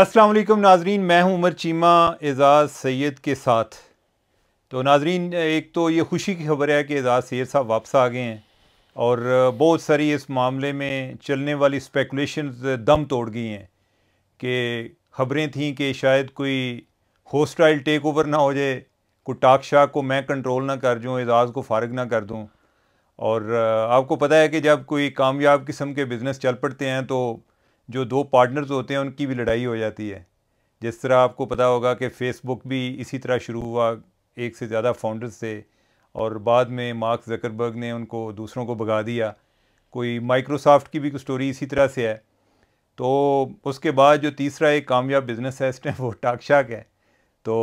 असलम नाजरीन मैं हूं उमर चीमा एजाज़ सैद के साथ तो नाजरीन एक तो ये खुशी की खबर है कि एजाज़ सैद साहब वापस आ गए हैं और बहुत सारी इस मामले में चलने वाली स्पेकुलेशन दम तोड़ गई हैं कि खबरें थीं कि शायद कोई होस्टाइल टेक ओवर ना हो जाए कोई टाक शाक को मैं कंट्रोल ना कर दूँ एजाज़ को फारग ना कर दूँ और आपको पता है कि जब कोई कामयाब किस्म के बिज़नेस चल पड़ते हैं तो जो दो पार्टनर्स होते हैं उनकी भी लड़ाई हो जाती है जिस तरह आपको पता होगा कि फेसबुक भी इसी तरह शुरू हुआ एक से ज़्यादा फाउंडर्स से और बाद में मार्क जकरबर्ग ने उनको दूसरों को भगा दिया कोई माइक्रोसॉफ्ट की भी स्टोरी इसी तरह से है तो उसके बाद जो तीसरा एक कामयाब बिजनेस है इस टाइम वो टाकशाक है तो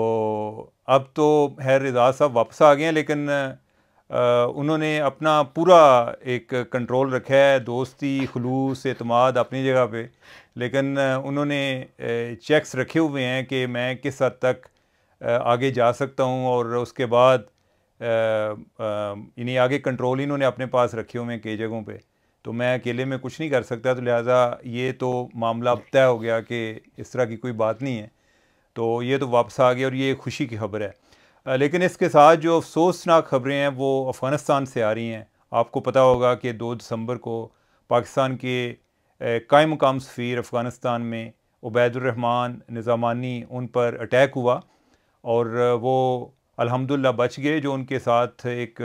अब तो हैर रिजाज साहब वापस आ गए हैं लेकिन उन्होंने अपना पूरा एक कंट्रोल रखा है दोस्ती खलूस अतमाद अपनी जगह पे लेकिन उन्होंने चेक्स रखे हुए हैं कि मैं किस हद तक आगे जा सकता हूँ और उसके बाद इन्हें आगे कंट्रोल इन्होंने अपने पास रखे हुए हैं कई जगहों पे तो मैं अकेले में कुछ नहीं कर सकता तो लिहाजा ये तो मामला अब तय हो गया कि इस तरह की कोई बात नहीं है तो ये तो वापस आ गया और ये खुशी की खबर है लेकिन इसके साथ जो अफसोसनाक ख़बरें हैं वो अफ़गानिस्तान से आ रही हैं आपको पता होगा कि दो दिसंबर को पाकिस्तान के कायम मकाम सफ़ीर अफ़गानिस्तान में उबैदुलरहमान निज़ामानी उन पर अटैक हुआ और वो अलहमदिल्ला बच गए जो उनके साथ एक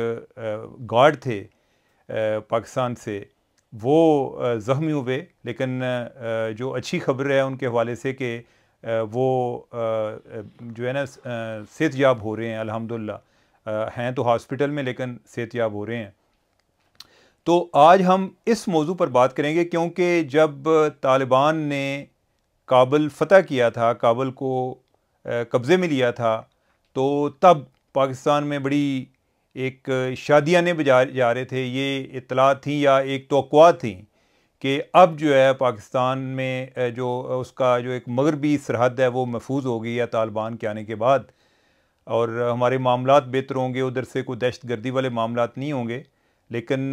गार्ड थे पाकिस्तान से वो ज़ख्मी हुए लेकिन जो अच्छी खबर है उनके हवाले से कि वो जो है ना सेहत याब हो रहे हैं अल्हम्दुलिल्लाह हैं तो हॉस्पिटल में लेकिन सेहत याब हो रहे हैं तो आज हम इस मौजू पर बात करेंगे क्योंकि जब तालिबान ने काबुल फ़तह किया था काबुल को कब्ज़े में लिया था तो तब पाकिस्तान में बड़ी एक शादियाँ ने बजा जा रहे थे ये इतला थी या एक तो थी कि अब जो है पाकिस्तान में जो उसका जो एक मगरबी सरहद है वो महफूज हो गई है तालिबान के आने के बाद और हमारे मामला बेहतर होंगे उधर से कोई दहशत गर्दी वाले मामला नहीं होंगे लेकिन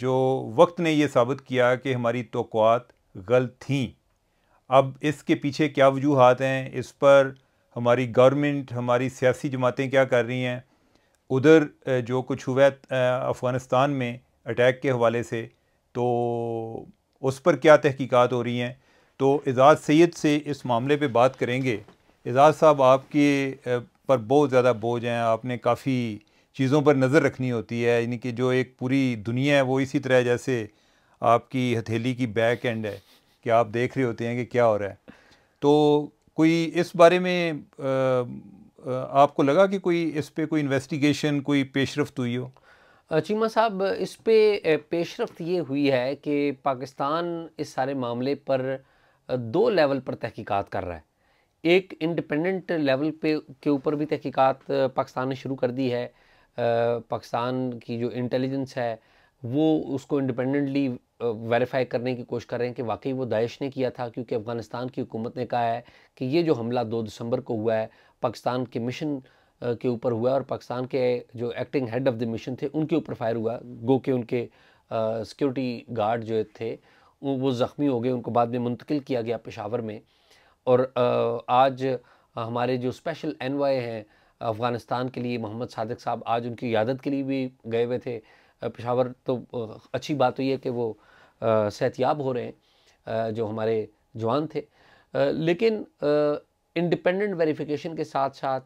जो वक्त ने ये साबित किया कि हमारी तो गलत थीं अब इसके पीछे क्या वजूहत हैं इस पर हमारी गवर्नमेंट हमारी सियासी जमातें क्या कर रही हैं उधर जो कुछ हुआ अफ़गानिस्तान में अटैक के हवाले से तो उस पर क्या तहकीकात हो रही हैं तो एजाज़ सैद से इस मामले पे बात करेंगे एजाज़ साहब आपके पर बहुत ज़्यादा बोझ हैं आपने काफ़ी चीज़ों पर नज़र रखनी होती है यानी कि जो एक पूरी दुनिया है वो इसी तरह जैसे आपकी हथेली की बैक एंड है कि आप देख रहे होते हैं कि क्या हो रहा है तो कोई इस बारे में आ, आपको लगा कि कोई इस पर कोई इन्वेस्टिगेशन कोई पेशरफ हुई हो चीमा साहब इस पे पेशरफ ये हुई है कि पाकिस्तान इस सारे मामले पर दो लेवल पर तहकीकात कर रहा है एक इंडिपेंडेंट लेवल पे के ऊपर भी तहकीकात पाकिस्तान ने शुरू कर दी है पाकिस्तान की जो इंटेलिजेंस है वो उसको इंडिपेंडेंटली वेरीफाई करने की कोशिश कर रहे हैं कि वाकई वो दाइश ने किया था क्योंकि अफ़गानिस्तान की हुकूमत ने कहा है कि ये जो हमला दो दिसंबर को हुआ है पाकिस्तान के मिशन के ऊपर हुआ और पाकिस्तान के जो acting head of the mission थे उनके ऊपर फायर हुआ गो के उनके सिक्योरिटी गार्ड जो थे वो ज़ख्मी हो गए उनको बाद में मुंतकिल किया गया पेशावर में और आ, आज हमारे जो स्पेशल एनवाई हैं अफ़गानिस्तान के लिए मोहम्मद सादक साहब आज उनकी यादत के लिए भी गए हुए थे पेशावर तो अच्छी बात हुई तो है कि वो सेहतियाब हो रहे हैं जो हमारे जवान थे लेकिन इंडिपेंडेंट वेरिफिकेशन के साथ साथ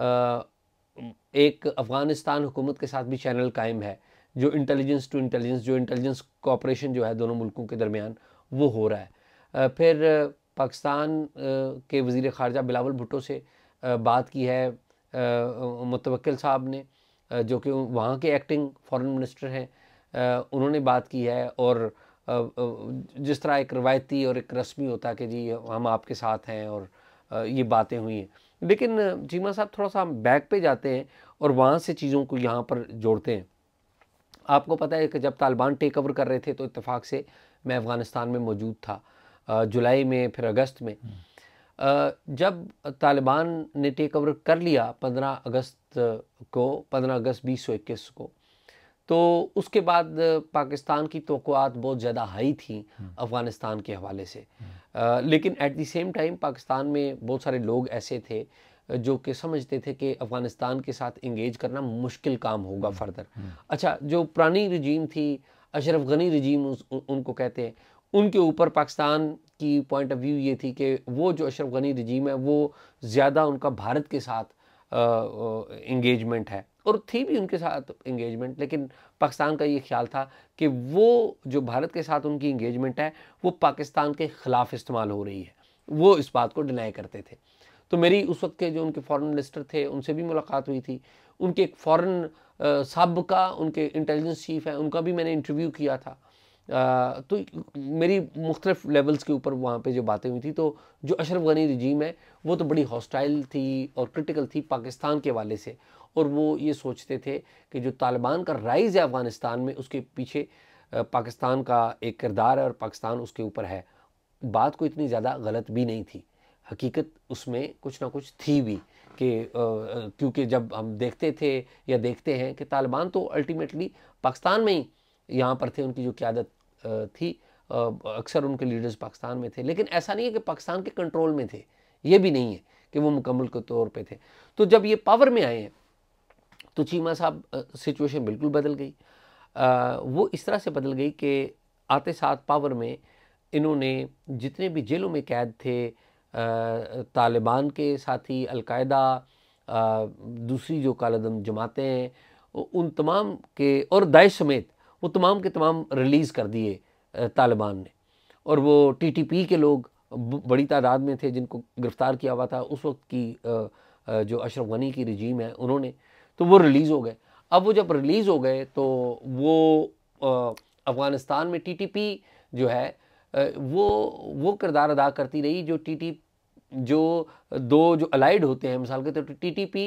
एक अफ़गानिस्तान हुकूमत के साथ भी चैनल कायम है जो इंटेलिजेंस टू इंटेलिजेंस जो इंटेलिजेंस कॉपरेशन जो है दोनों मुल्कों के दरमियान वो हो रहा है फिर पाकिस्तान के वज़ी ख़ारजा बिलावल भुट्टो से बात की है मुतवक्ल साहब ने जो कि वहाँ के एक्टिंग फॉरेन मिनिस्टर हैं उन्होंने बात की है और जिस तरह एक रवायती और एक रस्मी होता है कि जी हम आपके साथ हैं और ये बातें हुई हैं लेकिन चीमा साहब थोड़ा सा हम बैक पे जाते हैं और वहाँ से चीज़ों को यहाँ पर जोड़ते हैं आपको पता है कि जब तालिबान टेक ओवर कर रहे थे तो इतफाक़ से मैं अफ़गानिस्तान में मौजूद था जुलाई में फिर अगस्त में हम्म। जब तालिबान ने टेक ओवर कर लिया 15 अगस्त को 15 अगस्त बीस को तो उसके बाद पाकिस्तान की तो बहुत ज़्यादा हाई थी हम्म। अफ़गानिस्तान के हवाले से आ, हम्म। लेकिन at the same time Pakistan में बहुत सारे लोग ऐसे थे जो कि समझते थे कि अफ़गानिस्तान के साथ इंगेज करना मुश्किल काम होगा फर्दर हम्म। अच्छा जो पुरानी रजीम थी अशरफ गनी रजीम उस, उन, उनको कहते हैं उनके ऊपर पाकिस्तान की पॉइंट ऑफ व्यू ये थी कि वो जो अशरफ गनी रजीम है वो ज़्यादा उनका भारत के साथ इंगेजमेंट है और थी भी उनके साथ इंगेजमेंट लेकिन पाकिस्तान का ये ख्याल था कि वो जो भारत के साथ उनकी इंगेजमेंट है वो पाकिस्तान के ख़िलाफ़ इस्तेमाल हो रही है वो इस बात को डिनाई करते थे तो मेरी उस वक्त के जो उनके फॉरेन मिनिस्टर थे उनसे भी मुलाकात हुई थी उनके एक फॉरेन सब का उनके इंटेलिजेंस चीफ है उनका भी मैंने इंटरव्यू किया था तो मेरी मुख्तलिफ लेवल्स के ऊपर वहाँ पे जो बातें हुई थी तो जो अशरफ गनी रजीम है वो तो बड़ी हॉस्टाइल थी और क्रिटिकल थी पाकिस्तान के वाले से और वो ये सोचते थे कि जो तालिबान का राइज़ है अफ़गानिस्तान में उसके पीछे पाकिस्तान का एक किरदार है और पाकिस्तान उसके ऊपर है बात को इतनी ज़्यादा गलत भी नहीं थी हकीकत उसमें कुछ ना कुछ थी भी कि क्योंकि जब हम देखते थे या देखते हैं कि तालिबान तो अल्टीमेटली पाकिस्तान में ही यहाँ पर थे उनकी जो क्यादत थी अक्सर उनके लीडर्स पाकिस्तान में थे लेकिन ऐसा नहीं है कि पाकिस्तान के कंट्रोल में थे ये भी नहीं है कि वो मुकम्मल के तौर पे थे तो जब ये पावर में आए हैं तो चीमा साहब सिचुएशन बिल्कुल बदल गई आ, वो इस तरह से बदल गई कि आते साथ पावर में इन्होंने जितने भी जेलों में कैद थे तालिबान के साथी अलकायदा दूसरी जो कालदम जमातें हैं उन तमाम के और दाइश समेत वो तमाम के तमाम रिलीज़ कर दिए तालिबान ने और वो टीटीपी के लोग बड़ी तादाद में थे जिनको गिरफ़्तार किया हुआ था उस वक्त की जो अशरफ गनी की रजीम है उन्होंने तो वो रिलीज़ हो गए अब वो जब रिलीज़ हो गए तो वो अफ़गानिस्तान में टीटीपी जो है वो वो किरदार अदा करती रही जो टी जो दो जो अलाइड होते हैं मिसाल के तौर तो पर T T P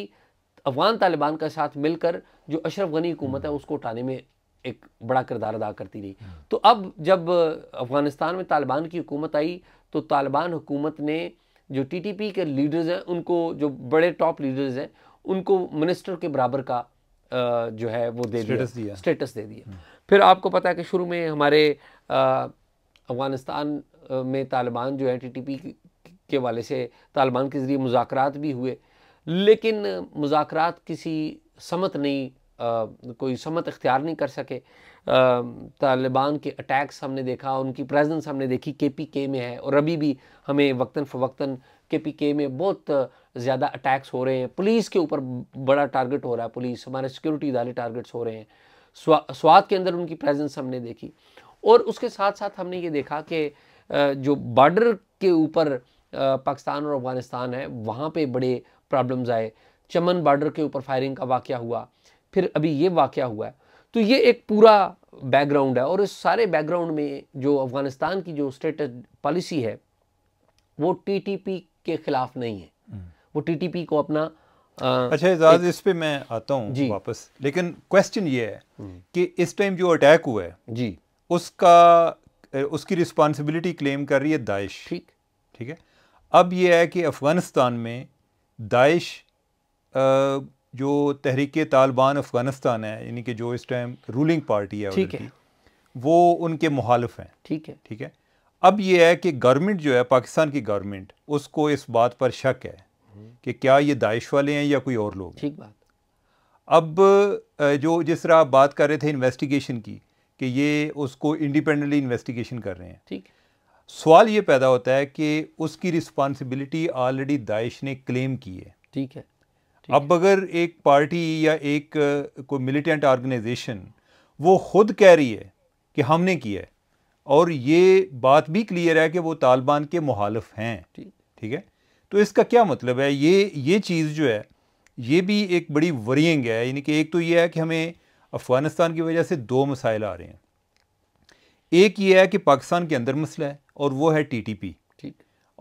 Afghan Taliban का साथ मिलकर जो अशरफ गनी हुकूमत है उसको उठाने में एक बड़ा किरदार अदा करती रही हम्म। तो अब जब अफ़गानिस्तान में तालिबान की हुकूमत आई तो तालिबान हुकूमत ने जो टीटीपी के लीडर्स हैं उनको जो बड़े टॉप लीडर्स हैं उनको मिनिस्टर के बराबर का जो है वो दे दिया, दिया स्टेटस दे दिया हम्म। फिर आपको पता है कि शुरू में हमारे अफ़गानिस्तान में तालिबान जो है टीटीपी के वाले से तालिबान के ज़रिए मुजाकर भी हुए लेकिन मुजाकरात किसी समत नहीं कोई समत इख्तियार नहीं कर सके तालिबान के अटैक्स हमने देखा उनकी प्रेजेंस हमने देखी के पी के में है और अभी भी हमें वक्ता फ़वक्ता के पी के में बहुत ज़्यादा अटैक्स हो रहे हैं पुलिस के ऊपर बड़ा टारगेट हो रहा है पुलिस हमारे सिक्योरिटी इदारे टारगेट्स हो रहे हैं स्वा, स्वाद के अंदर उनकी प्रेजेंस हमने देखी और उसके साथ साथ हमने ये देखा कि जो बॉर्डर के ऊपर पाकिस्तान और अफगानिस्तान है वहाँ पे बड़े प्रॉब्लम्स आए चमन बॉर्डर के ऊपर फायरिंग का वाक़ हुआ फिर अभी ये वाक़ हुआ है तो ये एक पूरा बैकग्राउंड है और इस सारे बैकग्राउंड में जो अफ़गानिस्तान की जो स्टेट पॉलिसी है वो टीटीपी के ख़िलाफ़ नहीं है हम्म। वो टीटीपी को अपना आ, अच्छा एजाज इस पे मैं आता हूँ वापस लेकिन क्वेश्चन ये है हम्म। कि इस टाइम जो अटैक हुआ है जी उसका उसकी रिस्पॉन्सिबिलिटी क्लेम कर रही है दाइश ठीक ठीक है अब यह है कि अफ़गानिस्तान में दाइश जो तहरीक तालिबान अफ़गानिस्तान है यानी कि जो इस टाइम रूलिंग पार्टी है ठीक है वो उनके मुहालिफ हैं ठीक है ठीक है अब ये है कि गवर्नमेंट जो है पाकिस्तान की गवर्नमेंट उसको इस बात पर शक है कि क्या ये दाइश वाले हैं या कोई और लोग ठीक बात अब जो जिस तरह आप बात कर रहे थे इन्वेस्टिगेशन की कि ये उसको इंडिपेंडेंटली इन्वेस्टिगेशन कर रहे हैं ठीक सवाल ये पैदा होता है कि उसकी रिस्पॉन्सिबिलिटी ऑलरेडी दाइश ने क्लेम की है ठीक है अब अगर एक पार्टी या एक कोई मिलिटेंट ऑर्गेनाइजेशन वो खुद कह रही है कि हमने किया है और ये बात भी क्लियर है कि वो तालिबान के मुहालफ हैं ठीक है तो इसका क्या मतलब है ये ये चीज़ जो है ये भी एक बड़ी वरियंग है यानी कि एक तो ये है कि हमें अफ़गानिस्तान की वजह से दो मसाइल आ रहे हैं एक ये है कि पाकिस्तान के अंदर मसला है और वो है टीटीपी ठीक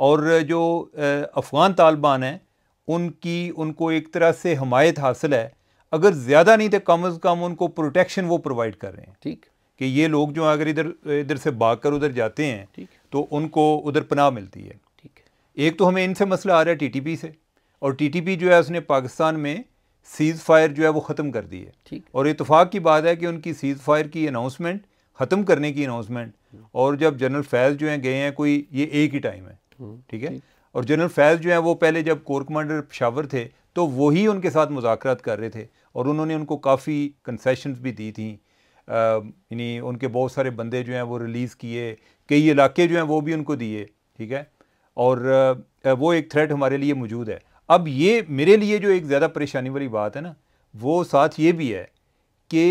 और जो अफ़गान तालिबान है उनकी उनको एक तरह से हमायत हासिल है अगर ज़्यादा नहीं तो कम अज़ कम उनको प्रोटेक्शन वो प्रोवाइड कर रहे हैं ठीक कि ये लोग जो अगर इधर इधर से भाग कर उधर जाते हैं ठीक तो उनको उधर पनाह मिलती है ठीक एक तो हमें इनसे मसला आ रहा है टीटीपी से और टीटीपी जो है उसने पाकिस्तान में सीज़ फायर जो है वो ख़त्म कर दी है ठीक और इतफाक़ की बात है कि उनकी सीज़ फायर की अनाउंसमेंट ख़त्म करने की अनाउंसमेंट और जब जनरल फैज़ जो हैं गए हैं कोई ये एक ही टाइम हम्म। है ठीक है और जनरल फैज़ जो है वो पहले जब कोर कमांडर पशावर थे तो वही उनके साथ मुजाकर कर रहे थे और उन्होंने उनको काफ़ी कन्सेशन भी दी थी यानी उनके बहुत सारे बंदे जो हैं वो रिलीज़ किए कई इलाके जो हैं वो भी उनको दिए ठीक है और आ, वो एक थ्रेट हमारे लिए मौजूद है अब ये मेरे लिए जो एक ज़्यादा परेशानी वाली बात है ना वो साथ ये भी है कि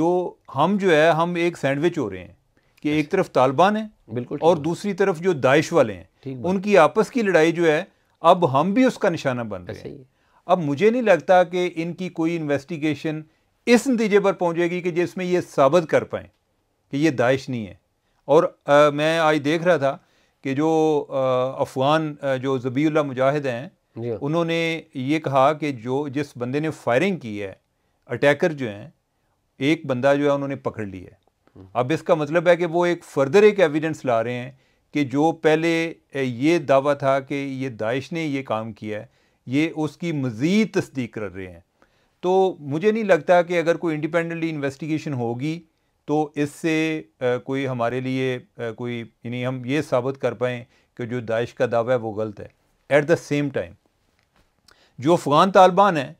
जो हम जो है हम एक सैंडविच हो रहे हैं कि एक अच्छा। तरफ तालिबान है बिल्कुल और दूसरी तरफ जो दाइश वाले हैं उनकी आपस की लड़ाई जो है अब हम भी उसका निशाना बन रहे हैं अब मुझे नहीं लगता कि इनकी कोई इन्वेस्टिगेशन इस नतीजे पर पहुंचेगी कि जिसमें ये साबित कर पाए कि ये दाइश नहीं है और आ, मैं आज देख रहा था कि जो अफगान जो जबील्ला मुजाहिद हैं उन्होंने ये कहा कि जो जिस बंदे ने फायरिंग की है अटैकर जो हैं एक बंदा जो है उन्होंने पकड़ लिया है अब इसका मतलब है कि वो एक फर्दर एक एविडेंस ला रहे हैं कि जो पहले ये दावा था कि ये दाइश ने ये काम किया है ये उसकी मज़ीद तस्दीक कर रहे हैं तो मुझे नहीं लगता कि अगर कोई इंडिपेंडेंटली इन्वेस्टिगेशन होगी तो इससे कोई हमारे लिए कोई यानी हम ये साबित कर पाएँ कि जो दाइश का दावा है वो गलत है एट द सेम टाइम जो अफ़गान तालिबान है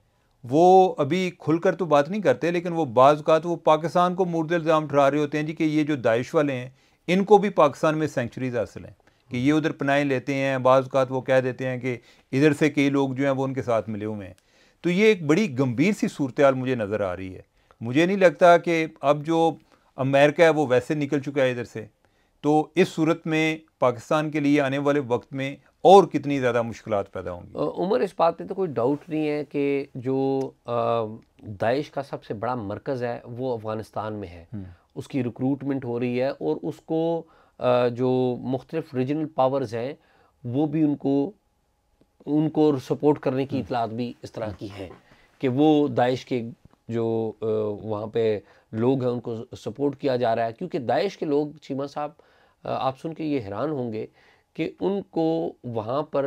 वो अभी खुलकर तो बात नहीं करते लेकिन वो बाज़ात वो पाकिस्तान को मुर्द इल्ज़ाम ठहरा रहे होते हैं जी कि ये जो दाइश वाले हैं इनको भी पाकिस्तान में सेंचुरीज हासिल हैं कि ये उधर पनाहें लेते हैं बाज़ात वो कह देते हैं कि इधर से कई लोग जो हैं वो उनके साथ मिले हुए हैं तो ये एक बड़ी गंभीर सी सूरत मुझे नज़र आ रही है मुझे नहीं लगता कि अब जो अमेरिका है वो वैसे निकल चुका है इधर से तो इस सूरत में पाकिस्तान के लिए आने वाले वक्त में और कितनी ज़्यादा मुश्किल पैदा होंगी उमर इस बात में तो कोई डाउट नहीं है कि जो दाइश का सबसे बड़ा मरकज़ है वो अफ़गानिस्तान में है हम्म। उसकी रिक्रूटमेंट हो रही है और उसको जो मुख्तलिफ रीजनल पावर्स हैं वो भी उनको उनको सपोर्ट करने की हम्म। इतलात भी इस तरह की हैं कि वो दाइश के जो वहाँ पे लोग हैं उनको सपोर्ट किया जा रहा है क्योंकि दाइश के लोग चीमा साहब आप सुन के ये हैरान होंगे कि उनको वहाँ पर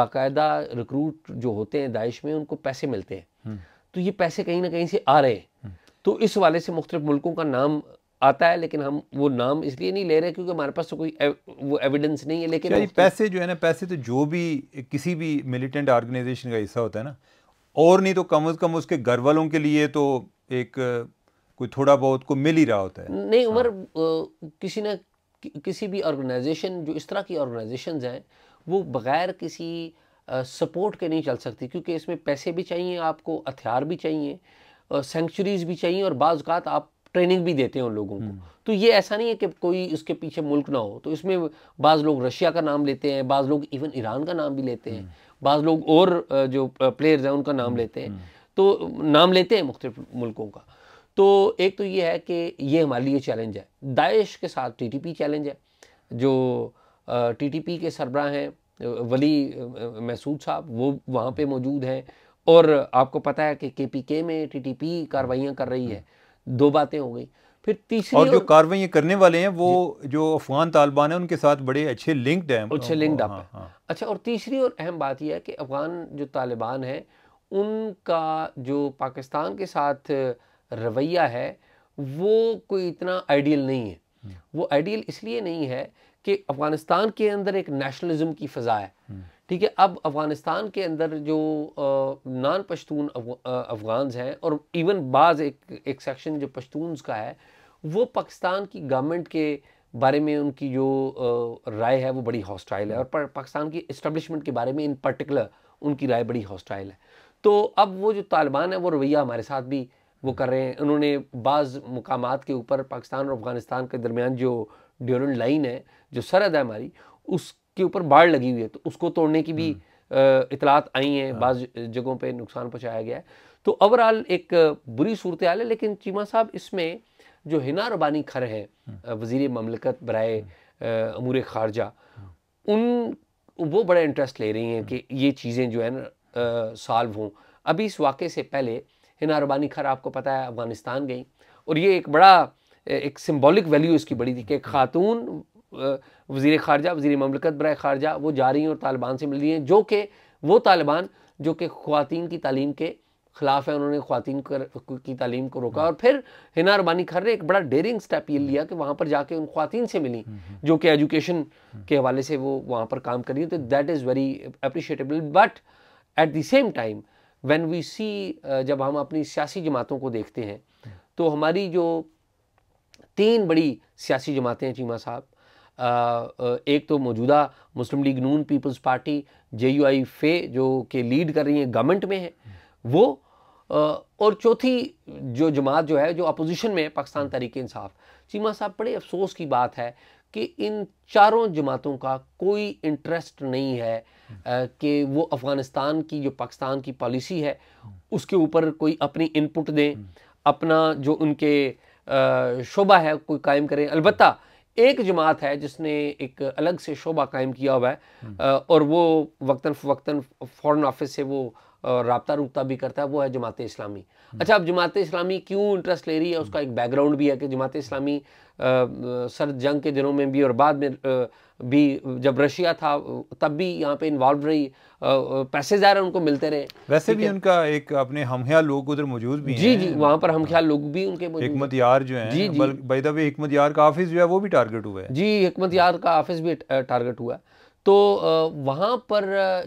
बाकायदा रिक्रूट जो होते हैं दाइश में उनको पैसे मिलते हैं हम्म। तो ये पैसे कहीं ना कहीं से आ रहे हैं हम्म। तो इस वाले से मुख्तलिफ मुल्कों का नाम आता है लेकिन हम वो नाम इसलिए नहीं ले रहे क्योंकि हमारे पास तो कोई एव, वो एविडेंस नहीं है लेकिन पैसे जो है ना पैसे तो जो भी किसी भी मिलिटेंट ऑर्गेनाइजेशन का हिस्सा होता है ना और नहीं तो कम अज़ कम उसके घर वालों के लिए तो एक कोई थोड़ा बहुत को मिल ही रहा होता है नहीं हाँ। उमर हाँ। किसी ना कि, किसी भी ऑर्गेनाइजेशन जो इस तरह की ऑर्गेनाइजेशन हैं वो बग़ैर किसी सपोर्ट के नहीं चल सकती क्योंकि इसमें पैसे भी चाहिए आपको हथियार भी चाहिए सेंचुरीज़ भी चाहिए और बाज़ात आप ट्रेनिंग भी देते हैं उन लोगों को हम्म। तो ये ऐसा नहीं है कि कोई इसके पीछे मुल्क ना हो तो इसमें बाज़ लोग रशिया का नाम लेते हैं बाज़ लोग इवन ईरान का नाम भी लेते हैं हम्म। बाज़ लोग और जो प्लेयर्स हैं उनका नाम हम्म, लेते हैं तो नाम लेते हैं मुख्तफ मुल्कों का तो एक तो ये है कि ये हमारे लिए चैलेंज है दाइश के साथ टीटीपी चैलेंज है जो टीटीपी के सरबरा हैं वली महसूद साहब वो वहाँ पे मौजूद हैं और आपको पता है कि केपीके में टीटीपी कार्रवाइयाँ कर रही है हम्म। दो बातें हो गई फिर तीसरी और जो कार्रवाइयाँ करने वाले हैं वो जो अफगान तालिबान है उनके साथ बड़े अच्छे लिंक्ड हैं अच्छे लिंक्ड आप हाँ, हाँ। अच्छा और तीसरी और अहम बात यह है कि अफगान जो तालिबान है उनका जो पाकिस्तान के साथ रवैया है वो कोई इतना आइडियल नहीं है वो आइडियल इसलिए नहीं है कि अफ़गानिस्तान के अंदर एक नेशनलिज्म की फ़ज़ा है ठीक है अब अफ़गानिस्तान के अंदर जो नान पश्तून अफ़गान्स हैं और इवन बाज़ एक एक सेक्शन जो पश्तूनस का है वो पाकिस्तान की गवर्नमेंट के बारे में उनकी जो राय है वो बड़ी हॉस्टाइल है और पाकिस्तान की इस्टबलिशमेंट के बारे में इन पर्टिकुलर उनकी राय बड़ी हॉस्टाइल है तो अब वो जो तालिबान है वो रवैया हमारे साथ भी वो कर रहे हैं उन्होंने बाज़ मकाम के ऊपर पाकिस्तान और अफगानिस्तान के दरमियान जो ड्यूरन लाइन है जो सरहद है हमारी उसके ऊपर बाढ़ लगी हुई है तो उसको तोड़ने की भी हम्म। इतलात आई हैं हाँ। बाज़ जगहों पर नुकसान पहुँचाया गया है तो ओवरऑल एक बुरी सूरत हाल है लेकिन चीमा साहब इसमें जो हिना रबानी खर हैं हम्म। वजीर ममलकत बरए हम्म। अमूर खारजा हाँ। उन वो बड़ा इंटरेस्ट ले रही हैं हाँ। कि ये चीज़ें जो है ना सॉल्व हों अभी इस वाक़े से पहले हिना रबानी खर आपको पता है अफगानिस्तान गई और ये एक बड़ा एक सिम्बॉलिक वैल्यू इसकी बड़ी थी कि खातून वजीर खारजा वजी ममलकत बर खारजा वो जा रही हैं और तालिबान से मिल रही हैं जो कि वो तालिबान जो कि खुवान की तालीम के खिलाफ है उन्होंने खुवान की तालीम को रोका और फिर हिना रबानी खर ने एक बड़ा डेरिंग स्टेप ये लिया कि वहाँ पर जाके उन खुवान से मिली जो कि एजुकेशन के हवाले से वो वहाँ पर काम कर रही हैं तो that is very appreciatable but at the same time when we see जब हम अपनी सियासी जमातों को देखते हैं तो हमारी जो तीन बड़ी सियासी जमातें हैं चीमा साहब एक तो मौजूदा Muslim League Noon Peoples Party J U I F जो के लीड कर रही है गवर्नमेंट में है वो और चौथी जो जमात जो है जो अपोजिशन में है पाकिस्तान तरीके इंसाफ चीमा साहब बड़े अफसोस की बात है कि इन चारों जमातों का कोई इंटरेस्ट नहीं है कि वो अफ़गानिस्तान की जो पाकिस्तान की पॉलिसी है उसके ऊपर कोई अपनी इनपुट दें अपना जो उनके शोबा है कोई कायम करें अलबत् एक जमात है जिसने एक अलग से शोबा कायम किया हुआ है और वो वक्ता फ़वक्ता फ़ॉरन ऑफिस से वो रबता रुबता भी करता है वो है जमात इस्लामी अच्छा अब जमात इस्लामी क्यों इंटरेस्ट ले रही है उसका एक बैकग्राउंड भी है कि जमात इस्लामी सर जंग के दिनों में भी और बाद में आ, भी जब रशिया था तब भी यहाँ पे इन्वॉल्व रही आ, पैसे जा ज़ाहिर उनको मिलते रहे वैसे भी उनका एक अपने हमख्याल लोग उधर मौजूद भी जी जी वहाँ पर हमख्याल लोग भी उनके हमत यार जो है जी जी हमत यार का ऑफिस जो है वो भी टारगेट हुआ है जी हमत यार का ऑफिस भी टारगेट हुआ है तो वहाँ पर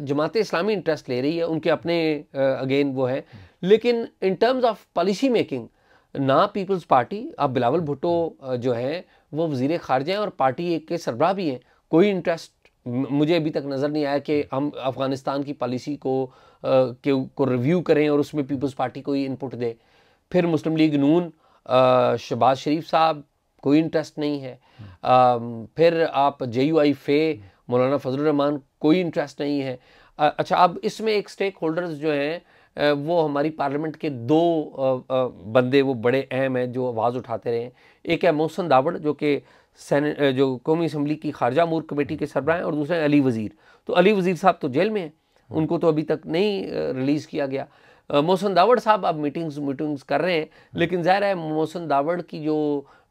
जमात इस्लामी इंटरेस्ट ले रही है उनके अपने अगेन वो है लेकिन in terms of policy making ना पीपल्स पार्टी अब बिलावल भुट्टो जो हैं वो वजीर खारजा हैं और पार्टी एक के सरबराह भी हैं कोई इंटरेस्ट मुझे अभी तक नज़र नहीं आया कि हम अफ़गानिस्तान की पॉलिसी को आ, के को रिव्यू करें और उसमें पीपल्स पार्टी कोई इनपुट दे फिर मुस्लिम लीग नून शहबाज शरीफ साहब कोई इंटरेस्ट नहीं है आ, फिर आप जे यू आई फे मौलाना फजलरहमान कोई इंटरेस्ट नहीं है अच्छा अब इसमें एक स्टेक होल्डर्स जो हैं वो हमारी पार्लियामेंट के दो बंदे वो बड़े अहम हैं जो आवाज़ उठाते रहे हैं एक है मोहसन दावड़ जो कि सैन जो कौमी असम्बली की खारजा मूर कमेटी के सरबराह हैं और दूसरे अली वज़ीर तो अली वज़ीर साहब तो जेल में हैं उनको तो अभी तक नहीं रिलीज़ किया गया मोहसन दावड़ साहब अब मीटिंग्स मीटिंग्स कर रहे हैं लेकिन ज़ाहिर है मोहसन दावड़ की जो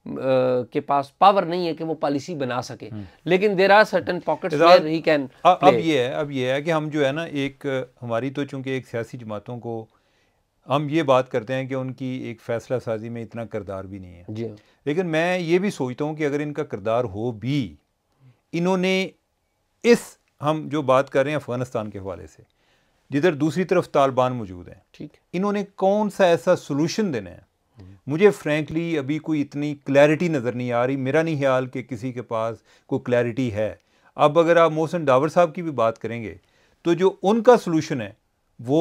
के पास पावर नहीं है कि वो पॉलिसी बना सके हम्म। लेकिन there are certain pocket he can अब ये है अब ये है कि हम जो है ना एक हमारी तो चूंकि एक सियासी जमातों को हम ये बात करते हैं कि उनकी एक फैसला साजी में इतना किरदार भी नहीं है जी हाँ। लेकिन मैं ये भी सोचता हूँ कि अगर इनका किरदार हो भी इन्होंने इस हम जो बात कर रहे हैं अफ़गानिस्तान के हवाले से जिधर दूसरी तरफ तालिबान मौजूद हैं ठीक इन्होंने कौन सा ऐसा सोलूशन देना है मुझे फ्रैंकली अभी कोई इतनी क्लैरिटी नज़र नहीं आ रही मेरा नहीं ख्याल कि किसी के पास कोई क्लैरिटी है अब अगर आप मोहसन डावर साहब की भी बात करेंगे तो जो उनका सलूशन है वो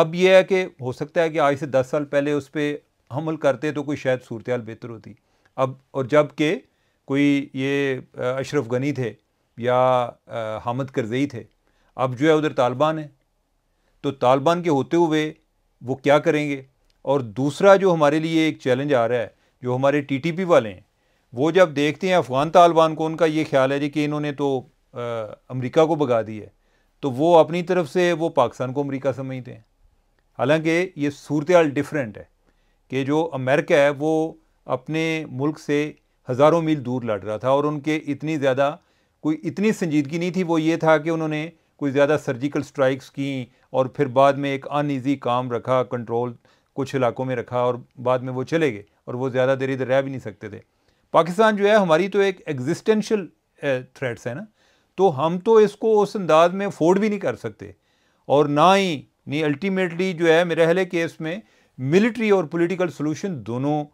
अब यह है कि हो सकता है कि आज से दस साल पहले उस पर हमल करते तो कोई शायद सूरत बेहतर होती अब और जब के कोई ये अशरफ गनी थे या हामद करजई थे अब जो है उधर तालिबान है तो तालिबान के होते हुए वो क्या करेंगे और दूसरा जो हमारे लिए एक चैलेंज आ रहा है जो हमारे टीटीपी वाले हैं वो जब देखते हैं अफ़गान तालिबान को उनका ये ख्याल है जी कि इन्होंने तो अमेरिका को भगा दी है तो वो अपनी तरफ से वो पाकिस्तान को अमेरिका समझते हैं हालांकि ये सूरत हाल डिफरेंट है कि जो अमेरिका है वो अपने मुल्क से हज़ारों मील दूर लड़ रहा था और उनके इतनी ज़्यादा कोई इतनी संजीदगी नहीं थी वो ये था कि उन्होंने कोई ज़्यादा सर्जिकल स्ट्राइक्स की और फिर बाद में एक अनईजी काम रखा कंट्रोल कुछ इलाकों में रखा और बाद में वो चले गए और वो ज़्यादा देर इधर रह भी नहीं सकते थे पाकिस्तान जो है हमारी तो एक एग्जिस्टेंशल थ्रेट्स है ना तो हम तो इसको उस अंदाज में अफोर्ड भी नहीं कर सकते और ना ही नहीं अल्टीमेटली जो है मेरे हले केस में मिलिट्री और पॉलिटिकल सोल्यूशन दोनों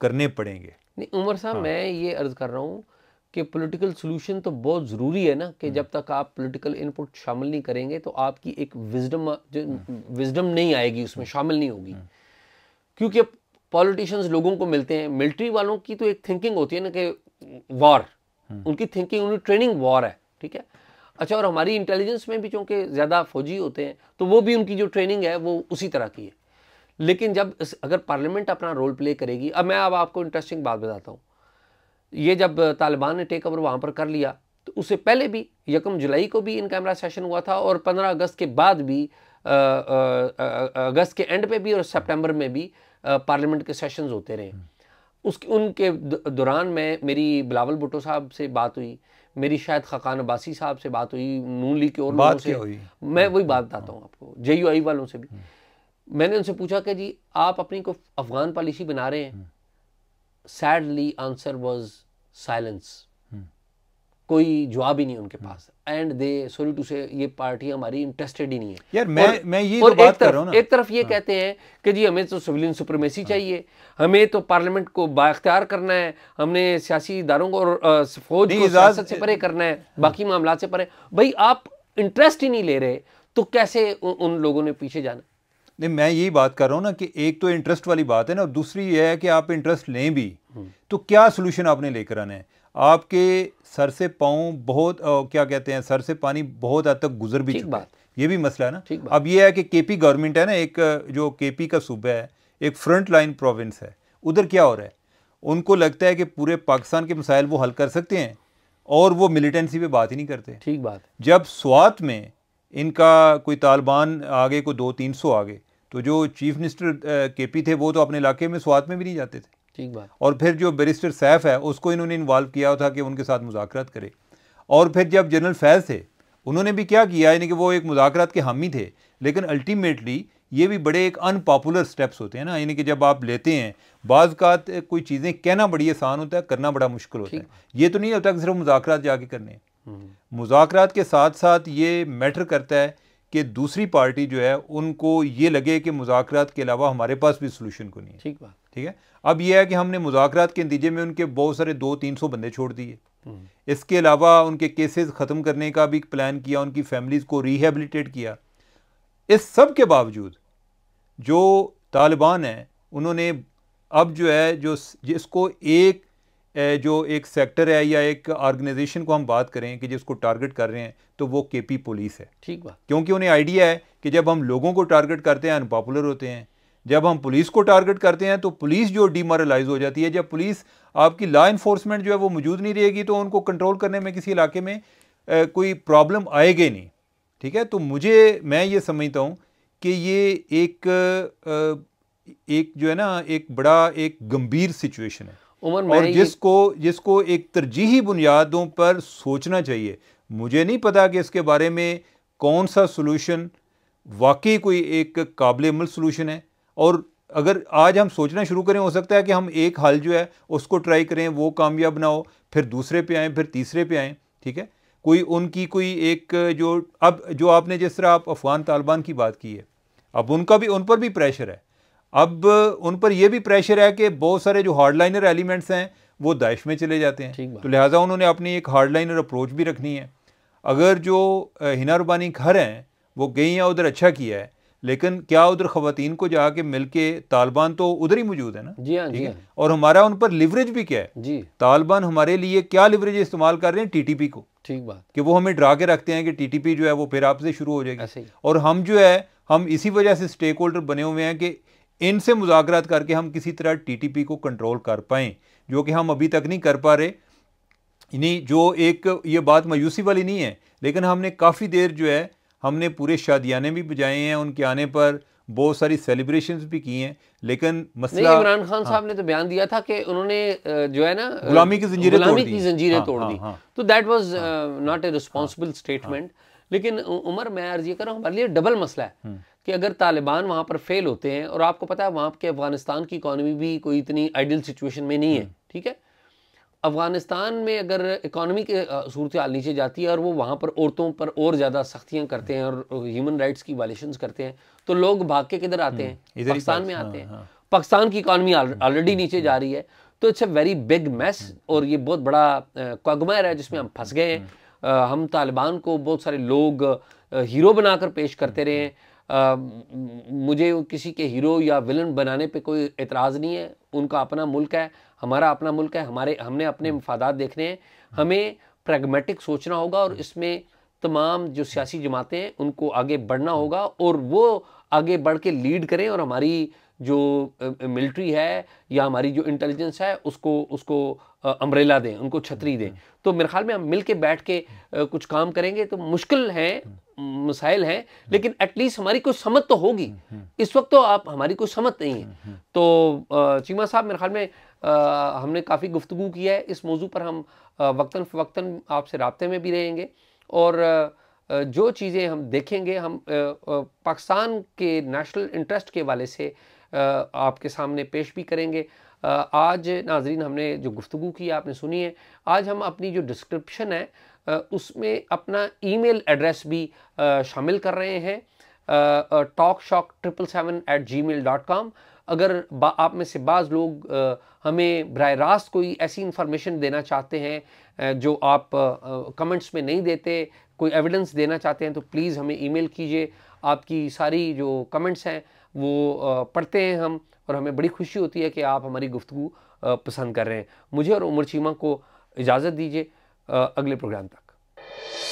करने पड़ेंगे नहीं उमर साहब हाँ। मैं ये अर्ज़ कर रहा हूँ कि पॉलिटिकल सोल्यूशन तो बहुत ज़रूरी है ना कि हम्म। जब तक आप पॉलिटिकल इनपुट शामिल नहीं करेंगे तो आपकी एक विजडम जो विजडम हम्म। नहीं आएगी उसमें हम्म। शामिल नहीं होगी क्योंकि पॉलिटिशियंस लोगों को मिलते हैं मिलिट्री वालों की तो एक थिंकिंग होती है ना कि वॉर हम्म। उनकी थिंकिंग उनकी ट्रेनिंग वॉर है ठीक है अच्छा और हमारी इंटेलिजेंस में भी चूँकि ज़्यादा फौजी होते हैं तो वो भी उनकी जो ट्रेनिंग है वो उसी तरह की है लेकिन जब अगर पार्लियामेंट अपना रोल प्ले करेगी अब मैं अब आपको इंटरेस्टिंग बात बताता हूँ ये जब तालिबान ने टेक ओवर वहाँ पर कर लिया तो उससे पहले भी यकम जुलाई को भी इनका सेशन हुआ था और पंद्रह अगस्त के बाद भी अगस्त के एंड पे भी और सितंबर में भी पार्लियामेंट के सेशंस होते रहे उसके उनके दौरान मैं मेरी बिलावल भुट्टो साहब से बात हुई मेरी शायद खकान अब्बासी साहब से बात हुई नून लीग के और बात से हुई मैं वही बात हाँ। बताता हूँ आपको जे यू आई वालों से भी हाँ। मैंने उनसे पूछा कि जी आप अपनी को अफगान पॉलिसी बना रहे हैं सैडली आंसर वॉज साइलेंस कोई जवाब ही नहीं उनके पास and they sorry to say ये पार्टी हमारी इंटरेस्टेड ही नहीं है यार मैं और, मैं ये और तो एक तरफ एक तरफ ये हाँ। कहते हैं कि जी हमें तो सिविलियन सुप्रीमेसी हाँ। चाहिए हमें तो पार्लियामेंट को बाख्तियार करना है हमने सियासी इदारों को और फौज को सियासत से परे करना है हाँ। बाकी मामला से परे भाई आप इंटरेस्ट ही नहीं ले रहे तो कैसे उन लोगों ने पीछे जाना नहीं मैं यही बात कर रहा हूँ ना कि एक तो इंटरेस्ट वाली बात है ना और दूसरी यह है कि आप इंटरेस्ट लें भी हम्म। तो क्या सोल्यूशन आपने लेकर आना है आपके सर से पाँव बहुत आ, क्या कहते हैं सर से पानी बहुत हद तक गुजर भी चुका है ये भी मसला है ना अब ये है कि केपी गवर्नमेंट है ना एक जो केपी का सूबा है एक फ्रंट लाइन प्रोविंस है उधर क्या हो रहा है उनको लगता है कि पूरे पाकिस्तान के मसाइल वो हल कर सकते हैं और वो मिलिटेंसी पे बात ही नहीं करते ठीक बात जब स्वात में इनका कोई तालिबान आगे को दो तीन सौ आगे तो जो चीफ मिनिस्टर के पी थे वो तो अपने इलाके में स्वात में भी नहीं जाते थे ठीक और फिर जो बैरिस्टर सैफ है उसको इन्होंने इन्वॉल्व किया था कि उनके साथ मुजाकरत करे और फिर जब जनरल फैज़ थे उन्होंने भी क्या किया यानी कि वो एक मुजाकरात के हामी थे लेकिन अल्टीमेटली ये भी बड़े एक अनपॉपुलर स्टेप्स होते हैं ना यानी कि जब आप लेते हैं बाज़ का कोई चीज़ें कहना बड़ी आसान होता है करना बड़ा मुश्किल होता है ये तो नहीं होता कि सिर्फ मुजाकरात जाके करने हम्म। मुजाकरात के साथ साथ ये मैटर करता है कि दूसरी पार्टी जो है उनको ये लगे कि मुजाकरात के अलावा हमारे पास भी सोल्यूशन को नहीं है ठीक बात ठीक है अब यह है कि हमने मुजात के नतीजे में उनके बहुत सारे दो तीन सौ बंदे छोड़ दिए हम्म। इसके अलावा उनके केसेस ख़त्म करने का भी प्लान किया उनकी फैमिलीज़ को रिहेबिलिटेट किया इस सब के बावजूद जो तालिबान हैं उन्होंने अब जो है जो जिसको एक जो एक सेक्टर है या एक ऑर्गेनाइजेशन को हम बात करें कि जिसको टारगेट कर रहे हैं तो वो केपी पुलिस है ठीक बात क्योंकि उन्हें आइडिया है कि जब हम लोगों को टारगेट करते हैं अनपॉपुलर होते हैं जब हम पुलिस को टारगेट करते हैं तो पुलिस जो डीमोरलाइज हो जाती है जब पुलिस आपकी लॉ इन्फोर्समेंट जो है वो मौजूद नहीं रहेगी तो उनको कंट्रोल करने में किसी इलाके में ए, कोई प्रॉब्लम आएगी नहीं ठीक है तो मुझे मैं ये समझता हूँ कि ये एक एक जो है ना एक बड़ा एक गंभीर सिचुएशन है उमर और जिसको जिसको एक तरजीही बुनियादों पर सोचना चाहिए मुझे नहीं पता कि इसके बारे में कौन सा सोलूशन वाकई कोई एक काबिल अमल सोलूशन है और अगर आज हम सोचना शुरू करें हो सकता है कि हम एक हल जो है उसको ट्राई करें वो कामयाब ना हो फिर दूसरे पे आएँ फिर तीसरे पे आएँ ठीक है कोई उनकी कोई एक जो अब जो आपने जिस तरह आप अफ़गान तालिबान की बात की है अब उनका भी उन पर भी प्रेशर है अब उन पर यह भी प्रेशर है कि बहुत सारे जो हार्डलाइनर एलिमेंट्स हैं वो दाइश में चले जाते हैं तो लिहाजा उन्होंने अपनी एक हार्डलाइनर अप्रोच भी रखनी है अगर जो हिना रुबानी घर हैं वो गई हैं उधर अच्छा किया है लेकिन क्या उधर खातन को जाके मिल के तालिबान तो उधर ही मौजूद है ना जी हाँ जी हाँ। और हमारा उन पर लिवरेज भी क्या है जी तालिबान हमारे लिए क्या लिवरेज इस्तेमाल कर रहे हैं टीटीपी को ठीक बात कि वो हमें डरा के रखते हैं कि टीटीपी जो है वो फिर आपसे शुरू हो जाएगी और हम जो है हम इसी वजह से स्टेक होल्डर बने हुए हैं कि इनसे मुजाकरात करके हम किसी तरह पी को कंट्रोल कर पाए जो कि हम अभी तक नहीं कर पा रहे यानी जो एक ये बात मायूसी वाली नहीं है लेकिन हमने काफ़ी देर जो है हमने पूरे शादियाने भी बजाए हैं उनके आने पर बहुत सारी सेलिब्रेशन भी की हैं लेकिन मसला इमरान खान हाँ, साहब ने तो बयान दिया था कि उन्होंने जो है ना गुलामी की जंजीरें गुलामी की हाँ, तोड़ हाँ, दी हाँ। तो that was not a responsible statement लेकिन उमर मैं अर्ज ये कर रहा हूँ हमारे लिए डबल मसला है हम्म। कि अगर तालिबान वहाँ पर फेल होते हैं और आपको पता है वहाँ के अफगानिस्तान की इकानमी भी कोई इतनी आइडियल सिचुएशन में नहीं है हम्म। ठीक है अफ़गानिस्तान में अगर इकानमी के सूरत हाल नीचे जाती है और वो वहाँ पर औरतों पर और ज़्यादा सख्तियाँ करते हैं और ह्यूमन राइट्स की वायलेशन करते हैं तो लोग भाग के किधर आते हैं हम्म, पाकिस्तान में आते हैं हाँ, हाँ। पाकिस्तान की इकानमी ऑलरेडी नीचे जा रही है तो it's a very big mess और ये बहुत बड़ा कोगमैर है जिसमें हम फंस गए हैं हम्म। हम तालिबान को बहुत सारे लोग हीरो बनाकर पेश करते रहे हैं आ, मुझे किसी के हीरो या विलन बनाने पे कोई एतराज़ नहीं है उनका अपना मुल्क है हमारा अपना मुल्क है हमारे हमने अपने हम्म। मफादात देखने हैं हम्म। हमें प्रेगमेटिक सोचना होगा और इसमें तमाम जो सियासी जमातें हैं उनको आगे बढ़ना हम्म। होगा और वो आगे बढ़ के लीड करें और हमारी जो मिलिट्री है या हमारी जो इंटेलिजेंस है उसको उसको अम्ब्रेला दें उनको छतरी दें तो मेरे ख्याल में हम मिल के बैठ के कुछ काम करेंगे तो मुश्किल है मसाइल हैं लेकिन एटलीस्ट हमारी कोई समझ तो होगी इस वक्त तो आप हमारी कोई समझ नहीं है तो चीमा साहब मेरे ख्याल में आ, हमने काफ़ी गुफ्तु की है इस मौजू पर हम वक्ता फ़वक्ता आपसे रबते में भी रहेंगे और आ, जो चीज़ें हम देखेंगे हम पाकिस्तान के नेशनल इंटरेस्ट के वाले से आपके सामने पेश भी करेंगे आज नाजरीन हमने जो गुफ्तु की आपने सुनी है आज हम अपनी जो डिस्क्रिप्शन है उसमें अपना ईमेल एड्रेस भी शामिल कर रहे हैं talk shock triple seven at Gmail dot com अगर आप में से बाज़ लोग हमें बर रास्त कोई ऐसी इन्फॉर्मेशन देना चाहते हैं जो आप कमेंट्स में नहीं देते कोई एविडेंस देना चाहते हैं तो प्लीज़ हमें ईमेल कीजिए आपकी सारी जो कमेंट्स हैं वो पढ़ते हैं हम और हमें बड़ी खुशी होती है कि आप हमारी गुफ्तु पसंद कर रहे हैं मुझे और उमर चीमा को इजाज़त दीजिए अगले प्रोग्राम तक